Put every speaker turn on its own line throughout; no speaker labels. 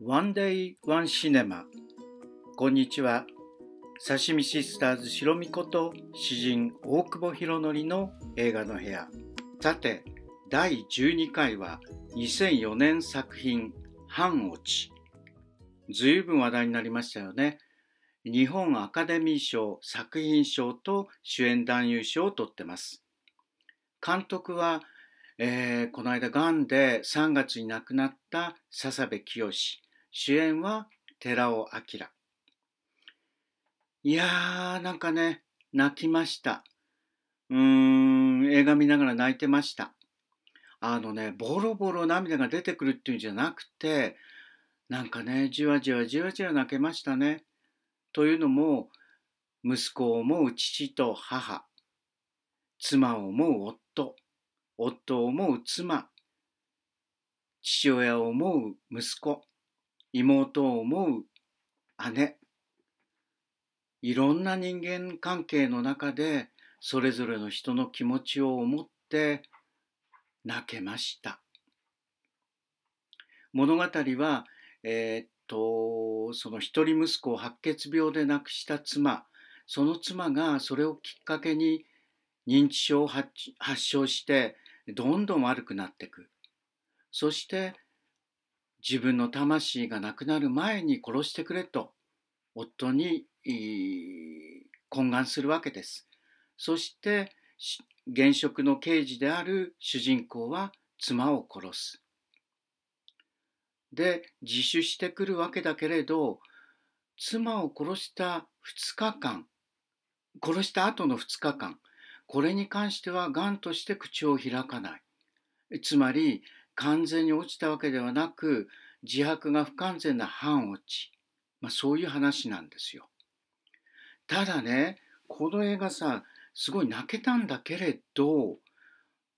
ワンデイワンシネマこんにちは刺身シスターズ白みこと詩人大久保博則の映画の部屋さて第12回は2004年作品半落ちずいぶん話題になりましたよね日本アカデミー賞作品賞と主演男優賞を取ってます監督は、えー、この間がんで3月に亡くなった笹部清主演は寺尾明いやーなんかね泣きましたうーん映画見ながら泣いてましたあのねボロボロ涙が出てくるっていうんじゃなくてなんかねじわじわじわじわ泣けましたねというのも息子を思う父と母妻を思う夫夫を思う妻父親を思う息子妹を思う姉いろんな人間関係の中でそれぞれの人の気持ちを思って泣けました物語は、えー、っとその一人息子を白血病で亡くした妻その妻がそれをきっかけに認知症を発症してどんどん悪くなっていくそして自分の魂がなくなる前に殺してくれと夫に懇願するわけです。そして現職の刑事である主人公は妻を殺す。で自首してくるわけだけれど妻を殺した2日間殺した後の2日間これに関しては癌として口を開かない。つまり完全に落ちたわけではなく自白が不完全な半落ち、まあ、そういう話なんですよ。ただねこの映画さすごい泣けたんだけれど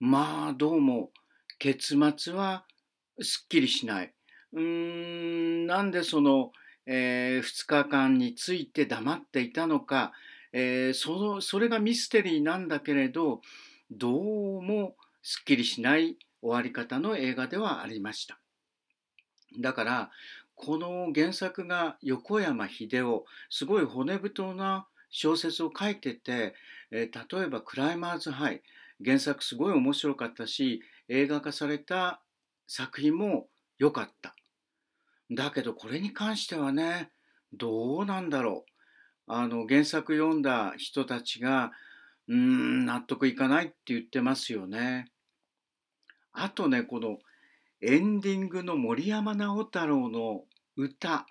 まあどうも結末はすっきりしない。うーんなんでその、えー、2日間について黙っていたのか、えー、そのそれがミステリーなんだけれどどうもすっきりしない終わり方の映画ではありました。だからこの原作が横山秀夫すごい骨太な小説を書いてて、えー、例えば「クライマーズハイ」原作すごい面白かったし映画化された作品も良かった。だけどこれに関してはねどうなんだろう。あの原作読んだ人たちがうーん納得いかないって言ってますよね。あとね、このエンディングの森山直太朗の歌、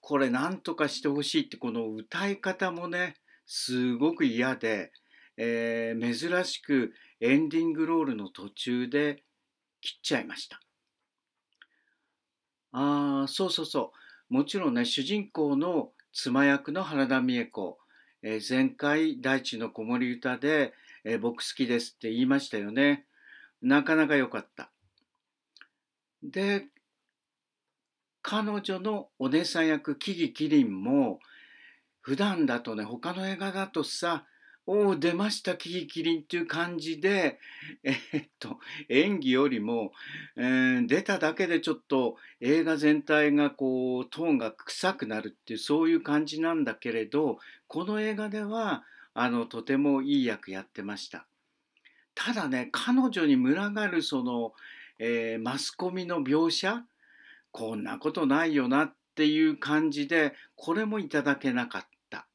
これなんとかしてほしいって、この歌い方もね、すごく嫌で、えー、珍しくエンディングロールの途中で切っちゃいました。ああ、そうそうそう。もちろんね、主人公の妻役の原田美恵子、えー、前回、大地の子守歌で、えー、僕好きですって言いましたよね。なかなか良かった。で、彼女のお姉さん役、キギキリンも、普段だとね、他の映画だとさ、おお、出ました、キギキリンっていう感じで、えっと、演技よりも、えー、出ただけでちょっと映画全体がこう、トーンが臭くなるっていう、そういう感じなんだけれど、この映画では、あの、とてもいい役やってました。ただね彼女に群がるその、えー、マスコミの描写こんなことないよなっていう感じでこれもいただけなかった。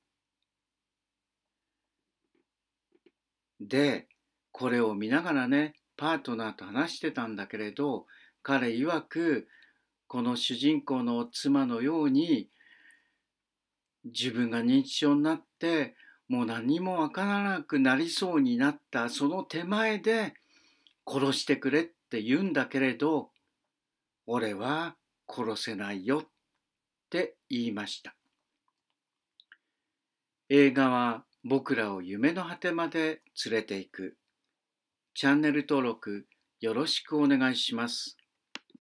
でこれを見ながらねパートナーと話してたんだけれど彼曰くこの主人公の妻のように自分が認知症になってもう何もわからなくなりそうになったその手前で殺してくれって言うんだけれど俺は殺せないよって言いました映画は僕らを夢の果てまで連れていくチャンネル登録よろしくお願いします。